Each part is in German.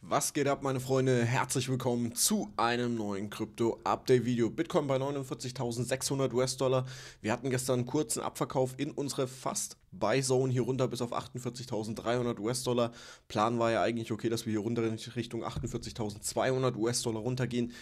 Was geht ab, meine Freunde? Herzlich willkommen zu einem neuen Krypto-Update-Video. Bitcoin bei 49.600 US-Dollar. Wir hatten gestern einen kurzen Abverkauf in unsere fast Buy-Zone hier runter bis auf 48.300 US-Dollar. Plan war ja eigentlich okay, dass wir hier runter in Richtung 48.200 US-Dollar runtergehen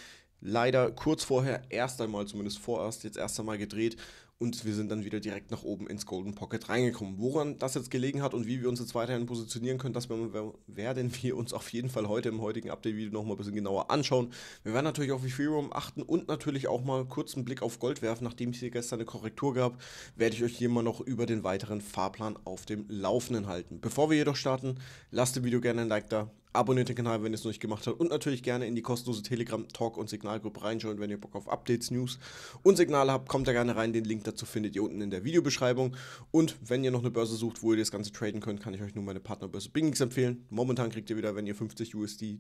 leider kurz vorher erst einmal, zumindest vorerst, jetzt erst einmal gedreht und wir sind dann wieder direkt nach oben ins Golden Pocket reingekommen. Woran das jetzt gelegen hat und wie wir uns jetzt weiterhin positionieren können, das werden wir uns auf jeden Fall heute im heutigen Update-Video nochmal ein bisschen genauer anschauen. Wir werden natürlich auf Ethereum achten und natürlich auch mal kurz einen Blick auf Gold werfen. Nachdem es hier gestern eine Korrektur gab, werde ich euch hier mal noch über den weiteren Fahrplan auf dem Laufenden halten. Bevor wir jedoch starten, lasst dem Video gerne ein Like da abonniert den Kanal, wenn ihr es noch nicht gemacht habt. Und natürlich gerne in die kostenlose Telegram, Talk und Signalgruppe reinschauen, wenn ihr Bock auf Updates, News und Signale habt. Kommt da gerne rein. Den Link dazu findet ihr unten in der Videobeschreibung. Und wenn ihr noch eine Börse sucht, wo ihr das Ganze traden könnt, kann ich euch nur meine Partnerbörse Bingix empfehlen. Momentan kriegt ihr wieder, wenn ihr 50 USD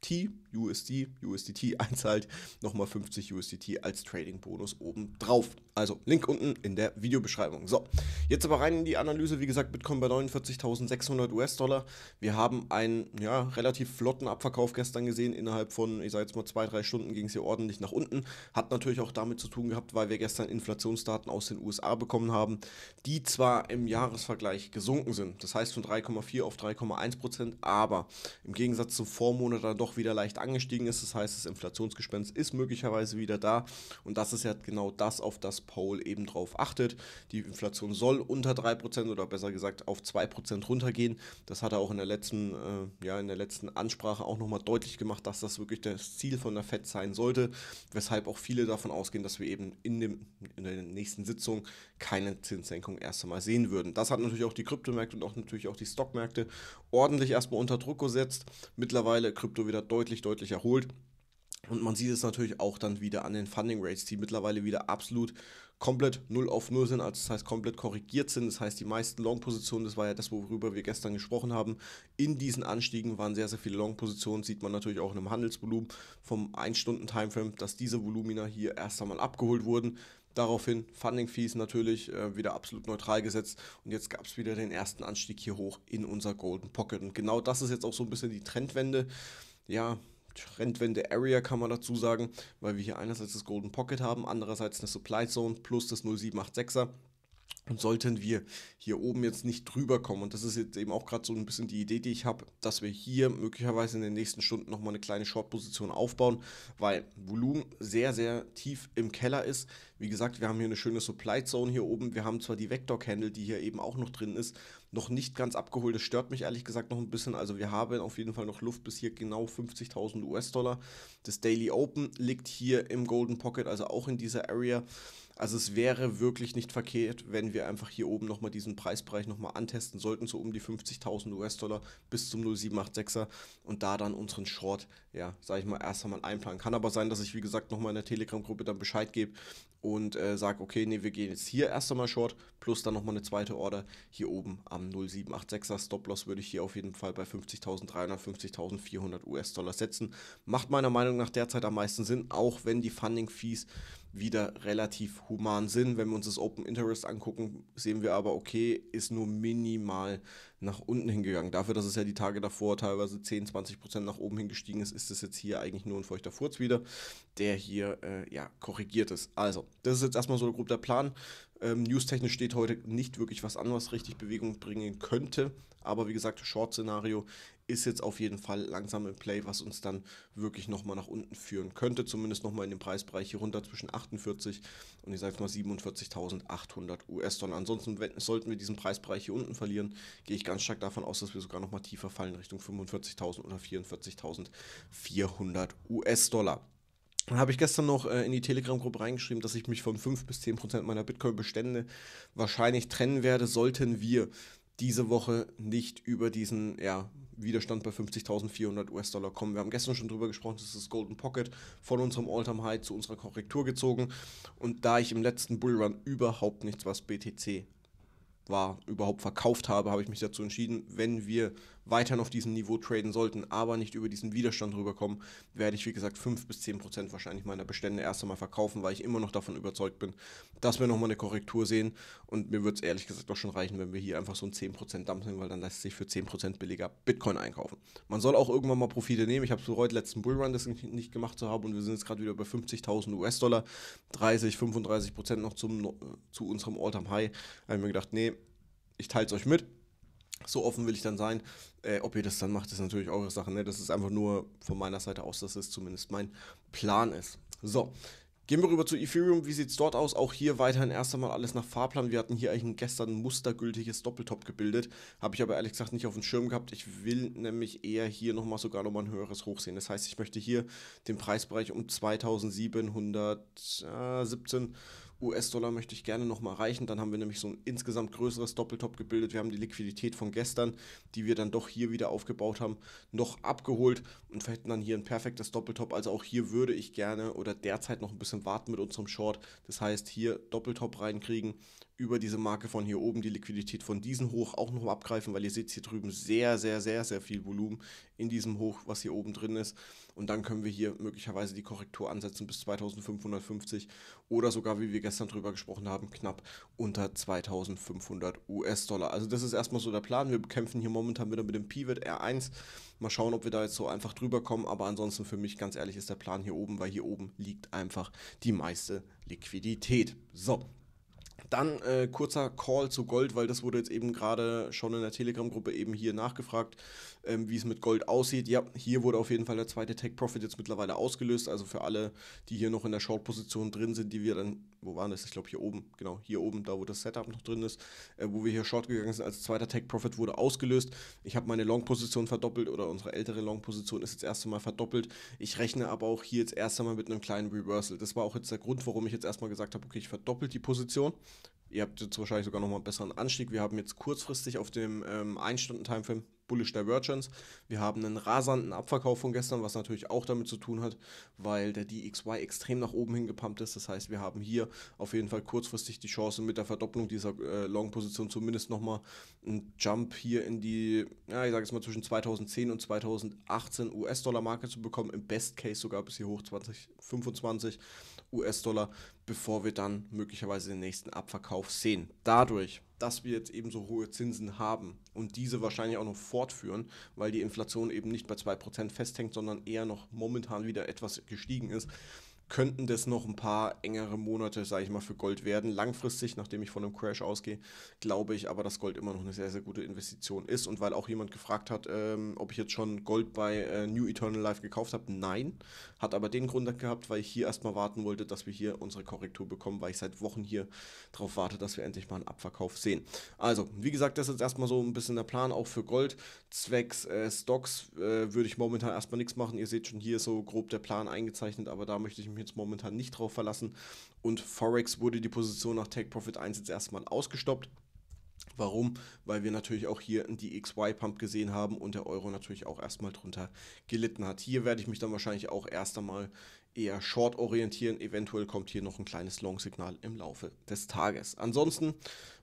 T, USD, USDT einzahlt, nochmal 50 USDT als Trading-Bonus oben drauf. Also Link unten in der Videobeschreibung. So, jetzt aber rein in die Analyse. Wie gesagt, Bitcoin bei 49.600 US-Dollar. Wir haben einen ja, relativ flotten Abverkauf gestern gesehen. Innerhalb von, ich sage jetzt mal, zwei, drei Stunden ging es hier ordentlich nach unten. Hat natürlich auch damit zu tun gehabt, weil wir gestern Inflationsdaten aus den USA bekommen haben, die zwar im Jahresvergleich gesunken sind. Das heißt von 3,4 auf 3,1 Prozent, aber im Gegensatz zum Vormonat dann doch doch wieder leicht angestiegen ist. Das heißt, das Inflationsgespenst ist möglicherweise wieder da. Und das ist ja genau das, auf das Paul eben drauf achtet. Die Inflation soll unter 3% oder besser gesagt auf 2% runtergehen. Das hat er auch in der letzten, äh, ja, in der letzten Ansprache auch nochmal deutlich gemacht, dass das wirklich das Ziel von der FED sein sollte. Weshalb auch viele davon ausgehen, dass wir eben in, dem, in der nächsten Sitzung keine Zinssenkung erst einmal sehen würden. Das hat natürlich auch die Kryptomärkte und auch natürlich auch die Stockmärkte ordentlich erstmal unter Druck gesetzt. Mittlerweile Krypto wieder wieder deutlich, deutlich erholt. Und man sieht es natürlich auch dann wieder an den Funding Rates, die mittlerweile wieder absolut komplett 0 auf 0 sind, also das heißt komplett korrigiert sind. Das heißt, die meisten Long-Positionen, das war ja das, worüber wir gestern gesprochen haben, in diesen Anstiegen waren sehr, sehr viele Long-Positionen. Sieht man natürlich auch in einem Handelsvolumen vom 1-Stunden-Timeframe, dass diese Volumina hier erst einmal abgeholt wurden. Daraufhin Funding Fees natürlich äh, wieder absolut neutral gesetzt und jetzt gab es wieder den ersten Anstieg hier hoch in unser Golden Pocket. Und genau das ist jetzt auch so ein bisschen die Trendwende ja, Trendwende Area kann man dazu sagen, weil wir hier einerseits das Golden Pocket haben, andererseits eine Supply Zone plus das 0786er sollten wir hier oben jetzt nicht drüber kommen. Und das ist jetzt eben auch gerade so ein bisschen die Idee, die ich habe, dass wir hier möglicherweise in den nächsten Stunden nochmal eine kleine Short-Position aufbauen, weil Volumen sehr, sehr tief im Keller ist. Wie gesagt, wir haben hier eine schöne Supply-Zone hier oben. Wir haben zwar die Vector-Candle, die hier eben auch noch drin ist, noch nicht ganz abgeholt. Das stört mich ehrlich gesagt noch ein bisschen. Also wir haben auf jeden Fall noch Luft bis hier genau 50.000 US-Dollar. Das Daily Open liegt hier im Golden Pocket, also auch in dieser Area. Also es wäre wirklich nicht verkehrt, wenn wir einfach hier oben nochmal diesen Preisbereich nochmal antesten sollten, so um die 50.000 US-Dollar bis zum 0786er und da dann unseren Short, ja, sage ich mal, erst einmal einplanen. Kann aber sein, dass ich, wie gesagt, nochmal in der Telegram-Gruppe dann Bescheid gebe und äh, sage, okay, nee, wir gehen jetzt hier erst einmal Short, plus dann nochmal eine zweite Order hier oben am 0786er. Stop-Loss würde ich hier auf jeden Fall bei 50.300, 50.400 US-Dollar setzen. Macht meiner Meinung nach derzeit am meisten Sinn, auch wenn die Funding-Fees wieder relativ human sind. Wenn wir uns das Open Interest angucken, sehen wir aber, okay, ist nur minimal nach unten hingegangen. Dafür, dass es ja die Tage davor teilweise 10, 20 Prozent nach oben hingestiegen ist, ist es jetzt hier eigentlich nur ein feuchter Furz wieder, der hier äh, ja korrigiert ist. Also, das ist jetzt erstmal so grob der Plan. Ähm, News-technisch steht heute nicht wirklich was anderes was richtig Bewegung bringen könnte. Aber wie gesagt, Short-Szenario ist jetzt auf jeden Fall langsam im Play, was uns dann wirklich nochmal nach unten führen könnte. Zumindest nochmal in den Preisbereich hier runter zwischen 48 und ich sage jetzt mal 47.800 US-Dollar. Ansonsten sollten wir diesen Preisbereich hier unten verlieren, gehe ich ganz stark davon aus, dass wir sogar nochmal tiefer fallen Richtung 45.000 oder 44.400 US-Dollar. Dann habe ich gestern noch äh, in die Telegram-Gruppe reingeschrieben, dass ich mich von 5 bis 10 Prozent meiner Bitcoin-Bestände wahrscheinlich trennen werde, sollten wir diese Woche nicht über diesen ja, Widerstand bei 50.400 US-Dollar kommen. Wir haben gestern schon darüber gesprochen, dass das Golden Pocket von unserem All-Time High zu unserer Korrektur gezogen. Und da ich im letzten Bullrun überhaupt nichts, was BTC war, überhaupt verkauft habe, habe ich mich dazu entschieden, wenn wir weiterhin auf diesem Niveau traden sollten, aber nicht über diesen Widerstand rüberkommen, werde ich, wie gesagt, 5 bis 10 Prozent wahrscheinlich meiner Bestände erst einmal verkaufen, weil ich immer noch davon überzeugt bin, dass wir nochmal eine Korrektur sehen. Und mir würde es ehrlich gesagt auch schon reichen, wenn wir hier einfach so ein 10 Prozent Dump nehmen, weil dann lässt sich für 10 Prozent billiger Bitcoin einkaufen. Man soll auch irgendwann mal Profite nehmen. Ich habe es bereut, letzten Bullrun das nicht gemacht zu haben und wir sind jetzt gerade wieder bei 50.000 US-Dollar, 30, 35 Prozent noch zum, zu unserem All-Time-High. Da habe ich mir gedacht, nee, ich teile es euch mit so offen will ich dann sein. Äh, ob ihr das dann macht, ist natürlich eure Sache. Ne? Das ist einfach nur von meiner Seite aus, dass es zumindest mein Plan ist. So, Gehen wir rüber zu Ethereum. Wie sieht es dort aus? Auch hier weiterhin erst einmal alles nach Fahrplan. Wir hatten hier eigentlich gestern ein mustergültiges Doppeltop gebildet. Habe ich aber ehrlich gesagt nicht auf dem Schirm gehabt. Ich will nämlich eher hier nochmal sogar nochmal ein höheres Hochsehen. Das heißt, ich möchte hier den Preisbereich um 2717 US-Dollar möchte ich gerne nochmal erreichen. Dann haben wir nämlich so ein insgesamt größeres Doppeltop gebildet. Wir haben die Liquidität von gestern, die wir dann doch hier wieder aufgebaut haben, noch abgeholt und hätten dann hier ein perfektes Doppeltop. Also auch hier würde ich gerne oder derzeit noch ein bisschen warten mit unserem Short. Das heißt, hier Doppeltop reinkriegen über diese Marke von hier oben die Liquidität von diesem Hoch auch noch abgreifen, weil ihr seht hier drüben sehr, sehr, sehr, sehr viel Volumen in diesem Hoch, was hier oben drin ist. Und dann können wir hier möglicherweise die Korrektur ansetzen bis 2550 oder sogar, wie wir gestern drüber gesprochen haben, knapp unter 2500 US-Dollar. Also das ist erstmal so der Plan. Wir bekämpfen hier momentan wieder mit dem Pivot R1. Mal schauen, ob wir da jetzt so einfach drüber kommen. Aber ansonsten für mich ganz ehrlich ist der Plan hier oben, weil hier oben liegt einfach die meiste Liquidität. So, dann äh, kurzer Call zu Gold, weil das wurde jetzt eben gerade schon in der Telegram-Gruppe eben hier nachgefragt, ähm, wie es mit Gold aussieht. Ja, hier wurde auf jeden Fall der zweite Tech Profit jetzt mittlerweile ausgelöst. Also für alle, die hier noch in der Short-Position drin sind, die wir dann, wo waren das? Ich glaube hier oben, genau, hier oben, da wo das Setup noch drin ist, äh, wo wir hier Short gegangen sind. Also zweiter Tech Profit wurde ausgelöst. Ich habe meine Long-Position verdoppelt oder unsere ältere Long-Position ist jetzt erst einmal verdoppelt. Ich rechne aber auch hier jetzt erst einmal mit einem kleinen Reversal. Das war auch jetzt der Grund, warum ich jetzt erstmal gesagt habe, okay, ich verdoppelt die Position. Ihr habt jetzt wahrscheinlich sogar nochmal einen besseren Anstieg. Wir haben jetzt kurzfristig auf dem ähm, 1 stunden timeframe bullish divergence. Wir haben einen rasanten Abverkauf von gestern, was natürlich auch damit zu tun hat, weil der DXY extrem nach oben hingepumpt ist. Das heißt, wir haben hier auf jeden Fall kurzfristig die Chance mit der Verdopplung dieser äh, Long-Position zumindest nochmal einen Jump hier in die, ja, ich sage jetzt mal zwischen 2010 und 2018 US-Dollar-Marke zu bekommen. Im Best Case sogar bis hier hoch 2025 US-Dollar, bevor wir dann möglicherweise den nächsten Abverkauf sehen. Dadurch dass wir jetzt eben so hohe Zinsen haben und diese wahrscheinlich auch noch fortführen, weil die Inflation eben nicht bei 2% festhängt, sondern eher noch momentan wieder etwas gestiegen ist könnten das noch ein paar engere Monate, sage ich mal, für Gold werden. Langfristig, nachdem ich von einem Crash ausgehe, glaube ich aber, dass Gold immer noch eine sehr, sehr gute Investition ist. Und weil auch jemand gefragt hat, ähm, ob ich jetzt schon Gold bei äh, New Eternal Life gekauft habe, nein. Hat aber den Grund gehabt, weil ich hier erstmal warten wollte, dass wir hier unsere Korrektur bekommen, weil ich seit Wochen hier darauf warte, dass wir endlich mal einen Abverkauf sehen. Also, wie gesagt, das ist erstmal so ein bisschen der Plan, auch für Gold. Zwecks äh, Stocks äh, würde ich momentan erstmal nichts machen. Ihr seht schon hier so grob der Plan eingezeichnet, aber da möchte ich mich jetzt momentan nicht drauf verlassen. Und Forex wurde die Position nach Take Profit 1 jetzt erstmal ausgestoppt. Warum? Weil wir natürlich auch hier die XY-Pump gesehen haben und der Euro natürlich auch erstmal drunter gelitten hat. Hier werde ich mich dann wahrscheinlich auch erst einmal eher short orientieren. Eventuell kommt hier noch ein kleines Long-Signal im Laufe des Tages. Ansonsten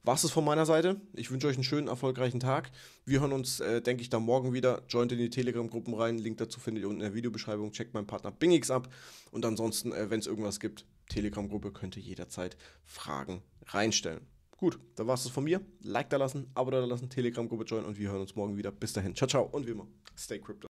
war es von meiner Seite. Ich wünsche euch einen schönen, erfolgreichen Tag. Wir hören uns, äh, denke ich, dann morgen wieder. Joint in die Telegram-Gruppen rein. Link dazu findet ihr unten in der Videobeschreibung. Checkt meinen Partner BingX ab. Und ansonsten, äh, wenn es irgendwas gibt, Telegram-Gruppe könnt ihr jederzeit Fragen reinstellen. Gut, dann war es das von mir. Like da lassen, Abo da lassen, Telegram-Gruppe joinen und wir hören uns morgen wieder. Bis dahin. Ciao, ciao und wie immer, stay crypto.